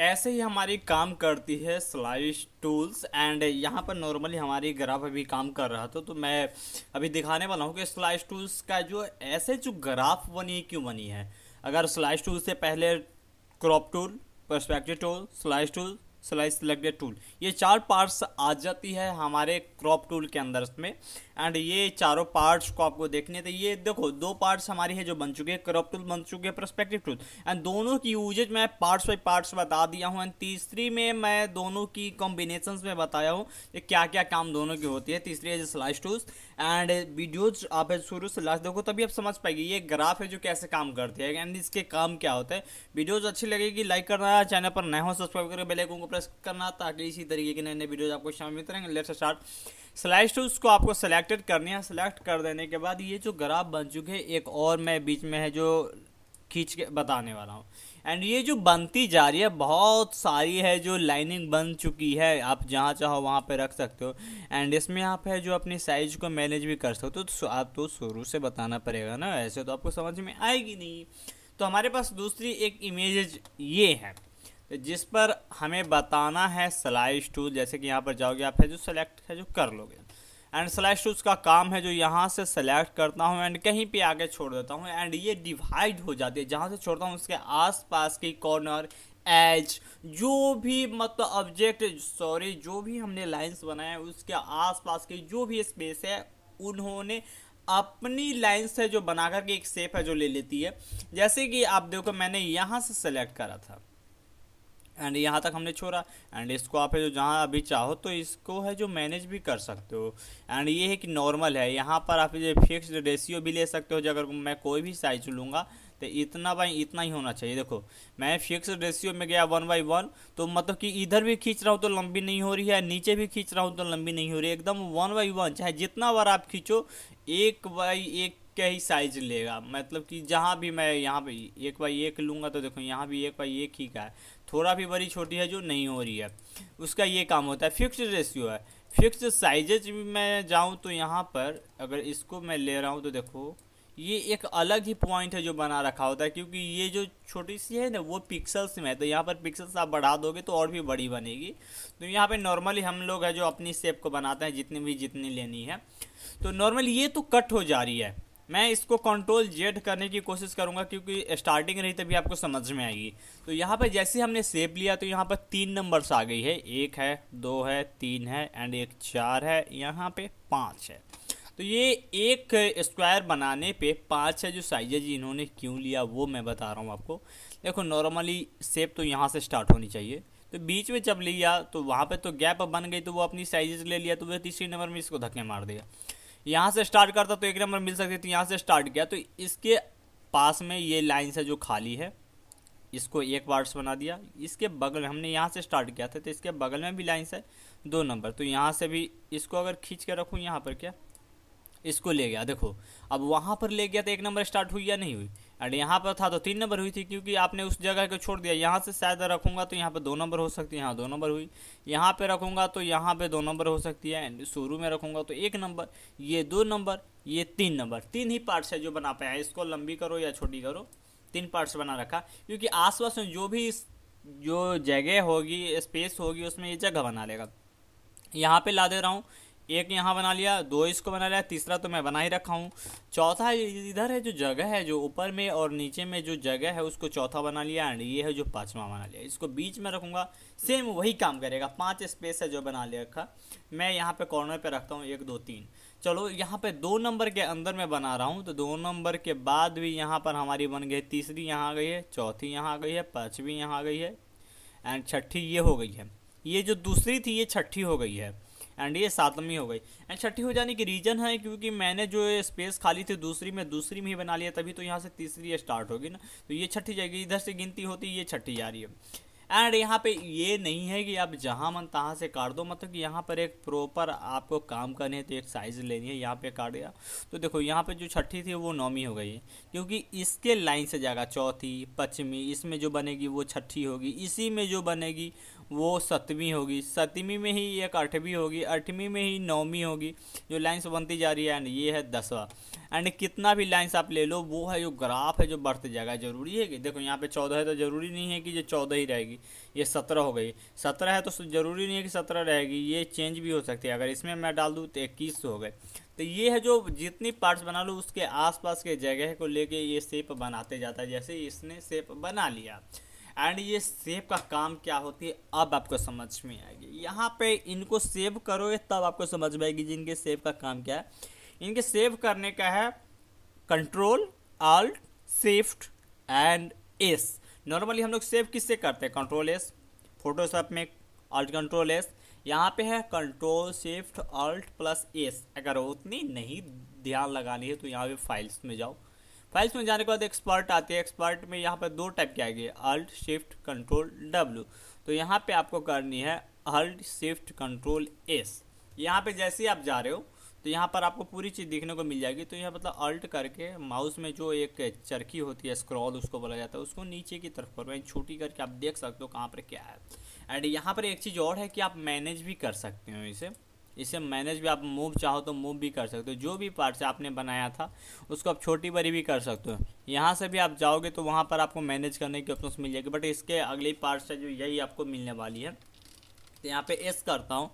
ऐसे ही हमारी काम करती है स्लाइस टूल्स एंड यहाँ पर नॉर्मली हमारी ग्राफ अभी काम कर रहा था तो मैं अभी दिखाने वाला हूँ कि स्लाइस टूल्स का जो ऐसे जो ग्राफ बनी है क्यों बनी है अगर स्लाइस टूल से पहले crop tool perspective tool slice tool slice selected tool ये चार पार्ट्स आ जाती है हमारे क्रॉप टूल के अंदर में एंड ये चारों पार्ट्स को आपको देखने थे तो ये देखो दो पार्ट्स हमारी है जो बन चुके हैं क्रॉप टूल बन चुके हैं प्रस्पेक्टिव टूल एंड दोनों की यूजेज मैं पार्ट्स बाई पार्ट्स बता दिया हूँ एंड तीसरी में मैं दोनों की कॉम्बिनेशन में बताया हूँ कि क्या क्या काम दोनों की होती है तीसरी है जो स्लाइस टूल्स एंड वीडियोज आप शुरू से लास्ट देखो तभी आप समझ पाएगी ये ग्राफ है जो कैसे काम करती है एंड इसके काम क्या होते हैं वीडियोज अच्छी लगेगी लाइक करना चैनल पर नए हो सब्सक्राइब करके बेलाइकन को प्रेस करना ताकि इसी तरीके के नए नए वीडियोज आपको शामिल मिलते रहेंगे लेट्स स्टार्ट स्लाइड टू उसको आपको सेलेक्टेड करनी है सेलेक्ट कर देने के बाद ये जो ग्राफ बन चुके हैं एक और मैं बीच में है जो खींच के बताने वाला हूँ एंड ये जो बनती जा रही है बहुत सारी है जो लाइनिंग बन चुकी है आप जहाँ चाहो वहाँ पे रख सकते हो एंड इसमें आप है जो अपनी साइज को मैनेज भी कर सकते हो तो आप तो शुरू से बताना पड़ेगा ना ऐसे तो आपको समझ में आएगी नहीं तो हमारे पास दूसरी एक इमेज ये है जिस पर हमें बताना है सलाइज टूल जैसे कि यहाँ पर जाओगे आप है जो सेलेक्ट है जो कर लोगे एंड स्लैश टूल्स उसका काम है जो यहाँ से सेलेक्ट करता हूँ एंड कहीं पे आगे छोड़ देता हूँ एंड ये डिवाइड हो जाती है जहाँ से छोड़ता हूँ उसके आसपास की कॉर्नर एज जो भी मतलब ऑब्जेक्ट सॉरी जो भी हमने लाइंस बनाए हैं उसके आसपास की जो भी स्पेस है उन्होंने अपनी लाइन्स है जो बना करके एक सेप है जो ले लेती है जैसे कि आप देखो मैंने यहाँ से सेलेक्ट करा था एंड यहाँ तक हमने छोड़ा एंड इसको आप है जो जहाँ अभी चाहो तो इसको है जो मैनेज भी कर सकते हो एंड ये है कि नॉर्मल है यहाँ पर आप जो फिक्स रेशियो भी ले सकते हो जो अगर मैं कोई भी साइज लूँगा तो इतना बाई इतना ही होना चाहिए देखो मैं फिक्स रेशियो में गया वन बाई वन तो मतलब कि इधर भी खींच रहा हूँ तो लंबी नहीं हो रही है नीचे भी खींच रहा हूँ तो लंबी नहीं हो रही है एकदम वन बाई वन चाहे जितना बार आप खींचो एक बाई एक के ही साइज लेगा मतलब कि जहाँ भी मैं यहाँ पे एक बाई एक लूँगा तो देखो यहाँ भी एक बाई एक ही का है थोड़ा भी बड़ी छोटी है जो नहीं हो रही है उसका ये काम होता है फिक्स रेशियो है फिक्स साइजेज भी मैं जाऊँ तो यहाँ पर अगर इसको मैं ले रहा हूँ तो देखो ये एक अलग ही पॉइंट है जो बना रखा होता है क्योंकि ये जो छोटी सी है ना वो पिक्सल्स में है तो यहाँ पर पिक्सल्स आप बढ़ा दोगे तो और भी बड़ी बनेगी तो यहाँ पे नॉर्मली हम लोग है जो अपनी शेप को बनाते हैं जितनी भी जितनी लेनी है तो नॉर्मली ये तो कट हो जा रही है मैं इसको कंट्रोल जेड करने की कोशिश करूँगा क्योंकि स्टार्टिंग रही तभी आपको समझ में आएगी तो यहाँ पर जैसे हमने सेप लिया तो यहाँ पर तीन नंबर्स आ गई है एक है दो है तीन है एंड एक चार है यहाँ पे पाँच है तो ये एक स्क्वायर बनाने पे पाँच है जो साइज है जी इन्होंने क्यों लिया वो मैं बता रहा हूँ आपको देखो नॉर्मली सेप तो यहाँ से स्टार्ट होनी चाहिए तो बीच में जब लिया तो वहाँ पर तो गैप बन गई तो वो अपनी साइज़ ले लिया तो वह तीसरे नंबर में इसको धक्के मार दिया यहाँ से स्टार्ट करता तो एक नंबर मिल सकती तो यहाँ से स्टार्ट किया तो इसके पास में ये लाइन से जो खाली है इसको एक वार्ड्स बना दिया इसके बगल हमने यहाँ से स्टार्ट किया था तो इसके बगल में भी लाइन्स है दो नंबर तो यहाँ से भी इसको अगर खींच के रखूँ यहाँ पर क्या इसको ले गया देखो अब वहाँ पर ले गया तो एक नंबर स्टार्ट हुई या नहीं हुई एंड यहाँ पर था तो तीन नंबर हुई थी क्योंकि आपने उस जगह को छोड़ दिया यहाँ से शायद रखूँगा तो यहाँ पे दो नंबर हो सकती है यहाँ दो नंबर हुई यहाँ पे रखूँगा तो यहाँ पे दो नंबर हो सकती है एंड शुरू में रखूँगा तो एक नंबर ये दो नंबर ये तीन नंबर तीन ही पार्ट्स है जो बना पाया इसको लंबी करो या छोटी करो तीन पार्ट्स बना रखा क्योंकि आसपास में जो भी जो जगह होगी स्पेस होगी उसमें ये जगह बना लेगा यहाँ पे ला दे रहा हूँ एक यहाँ बना लिया दो इसको बना लिया तीसरा तो मैं बना ही रखा हूँ चौथा इधर है जो जगह है जो ऊपर में और नीचे में जो जगह है उसको चौथा बना लिया एंड ये है जो पाँचवा बना लिया इसको बीच में रखूँगा सेम वही काम करेगा पाँच स्पेस है जो बना लिया रखा मैं यहाँ पर कॉर्नर पर रखता हूँ एक दो तीन चलो यहाँ पर दो नंबर के अंदर मैं बना रहा हूँ तो दो नंबर के बाद भी यहाँ पर हमारी बन गई तीसरी यहाँ आ गई है चौथी यहाँ आ गई है पाँचवीं यहाँ आ गई है एंड छठी ये हो गई है ये जो दूसरी थी ये छठी हो गई है एंड ये सातवीं हो गई एंड छठी हो जाने की रीज़न है क्योंकि मैंने जो स्पेस खाली थी दूसरी में दूसरी में ही बना लिया तभी तो यहाँ से तीसरी स्टार्ट होगी ना तो ये छठी जाएगी इधर से गिनती होती ये छठी जा रही है एंड यहाँ पे ये नहीं है कि आप जहाँ मन तहाँ से काट दो मतलब कि यहाँ पर एक प्रॉपर आपको काम करने है तो एक साइज लेनी है यहाँ पे काट गया तो देखो यहाँ पे जो छठी थी वो नौवीं हो गई है क्योंकि इसके लाइन से जाएगा चौथी पश्चिमी इसमें जो बनेगी वो छठी होगी इसी में जो बनेगी वो सतवीं होगी सतवीं में ही एक आठवीं होगी आठवीं में ही नौवीं होगी जो लाइन्स बनती जा रही है एंड ये है दसवा एंड कितना भी लाइन्स आप ले लो वो है जो ग्राफ है जो बढ़ते जाएगा ज़रूरी है कि देखो यहाँ पे चौदह है तो ज़रूरी नहीं है कि ये चौदह ही रहेगी ये सत्रह हो गई सत्रह है तो ज़रूरी नहीं है कि सत्रह रहेगी ये चेंज भी हो सकती है अगर इसमें मैं डाल दूँ तो इक्कीस हो गए तो ये है जो जितनी पार्ट्स बना लो उसके आसपास के जगह को लेके ये शेप बनाते जाता है जैसे इसने शेप बना लिया एंड ये सेव का काम क्या होती है अब आपको समझ में आएगी यहाँ पे इनको सेव करोगे तब आपको समझ में आएगी जिनके सेव का काम क्या है इनके सेव करने का है control alt shift and S normally हम लोग सेव किससे करते हैं कंट्रोल एस फोटोशॉप में आल्ट कंट्रोल एस यहाँ पे है control shift alt plus S अगर उतनी नहीं ध्यान लगानी है तो यहाँ पे फाइल्स में जाओ फाइल्स में जाने के बाद एक्सपर्ट आती है एक्सपर्ट में यहाँ पर दो टाइप के आएगी अल्ट शिफ्ट कंट्रोल डब्ल्यू तो यहाँ पे आपको करनी है अल्ट शिफ्ट कंट्रोल एस यहाँ पे जैसे ही आप जा रहे हो तो यहाँ पर आपको पूरी चीज़ देखने को मिल जाएगी तो यहाँ मतलब अल्ट करके माउस में जो एक चरखी होती है स्क्रॉल उसको बोला जाता है उसको नीचे की तरफ पर छोटी करके आप देख सकते हो कहाँ पर क्या है एंड यहाँ पर एक चीज़ और है कि आप मैनेज भी कर सकते हो इसे इसे मैनेज भी आप मूव चाहो तो मूव भी कर सकते हो जो भी पार्ट से आपने बनाया था उसको आप छोटी बड़ी भी कर सकते हो यहाँ से भी आप जाओगे तो वहाँ पर आपको मैनेज करने की ऑप्शन मिल जाएगी बट इसके अगली पार्ट से जो यही आपको मिलने वाली है तो यहाँ पे एस करता हूँ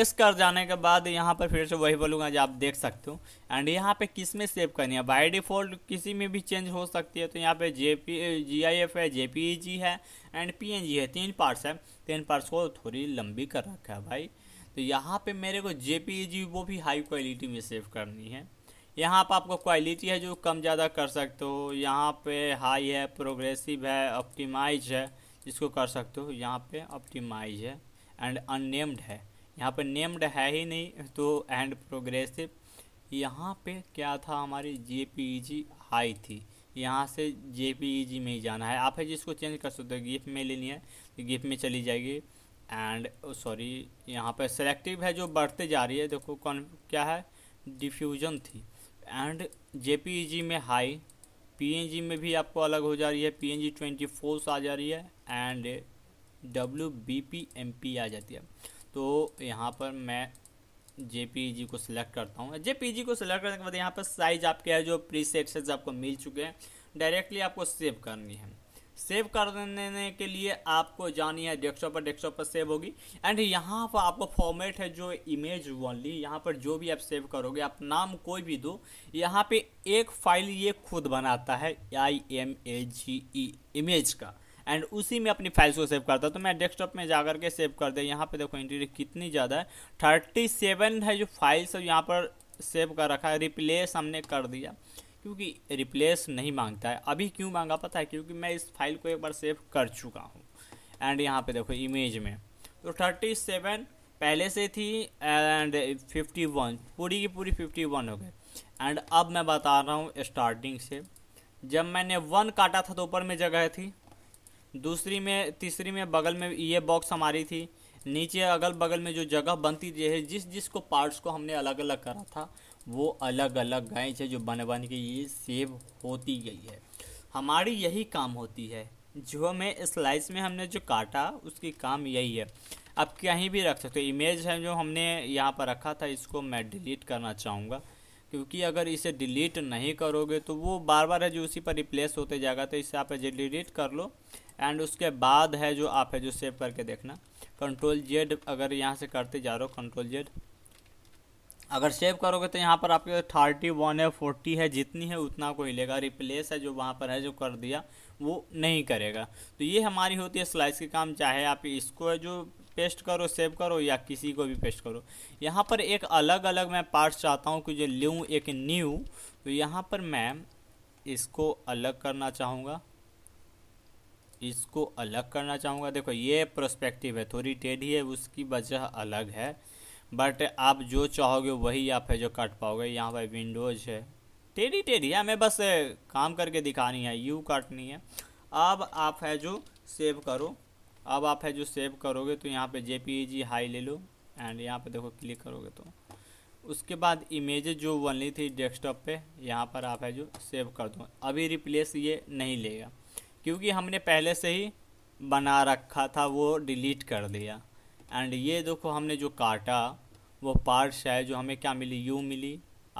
एस कर जाने के बाद यहाँ पर फिर से वही बोलूँगा जो आप देख सकते हो एंड यहाँ पे किस में सेव करनी है बाय डिफ़ॉल्ट किसी में भी चेंज हो सकती है तो यहाँ पे J P G I F है जे पी जी है एंड पी एन जी है तीन पार्ट्स है तीन पार्ट्स को थोड़ी लंबी कर रखा है भाई तो यहाँ पे मेरे को जे e वो भी हाई क्वालिटी में सेव करनी है यहाँ पर आपको क्वालिटी है जो कम ज़्यादा कर सकते हो यहाँ पे हाई है प्रोग्रेसिव है ऑप्टिमाइज है जिसको कर सकते हो यहाँ पे ऑप्टिमाइज है एंड अननेम्ड है यहाँ पे नेम्ड है ही नहीं तो एंड प्रोग्रेसिव यहाँ पे क्या था हमारी जे हाई e थी यहाँ से जे e में ही जाना है आप है जिसको चेंज कर सकते हो गिफ्ट में लेनी है तो गिफ्ट में चली जाएगी एंड सॉरी oh, यहाँ पर सेलेक्टिव है जो बढ़ते जा रही है देखो कौन क्या है डिफ्यूजन थी एंड जे e में हाई पी में भी आपको अलग हो जा रही है P N G twenty fours आ जा रही है and W B P M P आ जाती है तो यहाँ पर मैं जे e को सिलेक्ट करता हूँ जे e को सिलेक्ट करने के बाद यहाँ पर साइज आपके है जो प्री सेट आपको मिल चुके हैं डायरेक्टली आपको सेव करनी है सेव कर देने के लिए आपको जानी है डेस्कटॉप पर डेस्कटॉप पर सेव होगी एंड यहाँ पर आपको फॉर्मेट है जो इमेज ओनली यहाँ पर जो भी आप सेव करोगे आप नाम कोई भी दो यहाँ पे एक फाइल ये खुद बनाता है I M A G E image का एंड उसी में अपनी फाइल्स को सेव करता तो मैं डेस्कटॉप में जा करके सेव कर दे यहाँ पे देखो इंटीरियर कितनी ज़्यादा है थर्टी सेवन है जो फाइल्स यहाँ पर सेव कर रखा है रिप्लेस हमने कर दिया क्योंकि रिप्लेस नहीं मांगता है अभी क्यों मांगा पता है क्योंकि मैं इस फाइल को एक बार सेव कर चुका हूँ एंड यहाँ पे देखो इमेज में तो थर्टी सेवन पहले से थी एंड फिफ्टी वन पूरी की पूरी फिफ्टी वन हो गई एंड अब मैं बता रहा हूँ स्टार्टिंग से जब मैंने वन काटा था तो ऊपर में जगह थी दूसरी में तीसरी में बगल में ये बॉक्स हमारी थी नीचे अगल बगल में जो जगह बनती थी है जिस जिस को पार्ट्स को हमने अलग अलग करा था वो अलग अलग गाइस है जो बन बन के ये सेव होती गई है हमारी यही काम होती है जो हमें स्लाइस में हमने जो काटा उसकी काम यही है आप कहीं भी रख सकते हो इमेज है जो हमने यहाँ पर रखा था इसको मैं डिलीट करना चाहूँगा क्योंकि अगर इसे डिलीट नहीं करोगे तो वो बार बार है जो उसी पर रिप्लेस होते जाएगा तो इसे आप डिलीट कर लो एंड उसके बाद है जो आप है जो सेव करके देखना कंट्रोल जेड अगर यहाँ से करते जा रहे हो कंट्रोल जेड अगर सेव करोगे तो यहाँ पर आपके थर्टी वन है फोर्टी है जितनी है उतना को हिलेगा रिप्लेस है जो वहाँ पर है जो कर दिया वो नहीं करेगा तो ये हमारी होती है स्लाइस के काम चाहे आप इसको जो पेस्ट करो सेव करो या किसी को भी पेस्ट करो यहाँ पर एक अलग अलग मैं पार्ट्स चाहता हूँ कि जो लूँ एक न्यू तो यहाँ पर मैं इसको अलग करना चाहूँगा इसको अलग करना चाहूँगा देखो ये प्रोस्पेक्टिव है थोड़ी टेढ़ी है उसकी वजह अलग है बट आप जो चाहोगे वही आप है जो काट पाओगे यहाँ पर विंडोज़ है टेढ़ी टेढ़ी है हमें बस काम करके दिखानी है यू काटनी है अब आप है जो सेव करो अब आप है जो सेव करोगे तो यहाँ पे जे हाई e ले लो एंड यहाँ पे देखो क्लिक करोगे तो उसके बाद इमेज जो ली थी डेस्कटॉप पे यहाँ पर आप है जो सेव कर दो अभी रिप्लेस ये नहीं लेगा क्योंकि हमने पहले से ही बना रखा था वो डिलीट कर दिया एंड ये देखो हमने जो काटा वो पार्ट्स है जो हमें क्या मिली यू मिली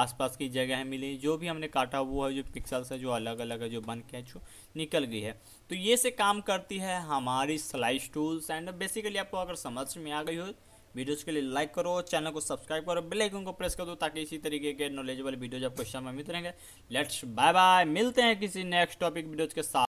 आसपास की जगह मिली जो भी हमने काटा वो है जो पिक्सल्स है जो अलग अलग है जो बन के जो निकल गई है तो ये से काम करती है हमारी स्लाइस टूल्स एंड बेसिकली आपको अगर समझ में आ गई हो वीडियोज़ के लिए लाइक करो चैनल को सब्सक्राइब करो बेल आइकन को प्रेस कर दो ताकि इसी तरीके के नॉलेजेबल वीडियोज आपको क्वेश्चन में मिलते रहेंगे लेट्स बाय बाय मिलते हैं किसी नेक्स्ट टॉपिक वीडियोज़ के साथ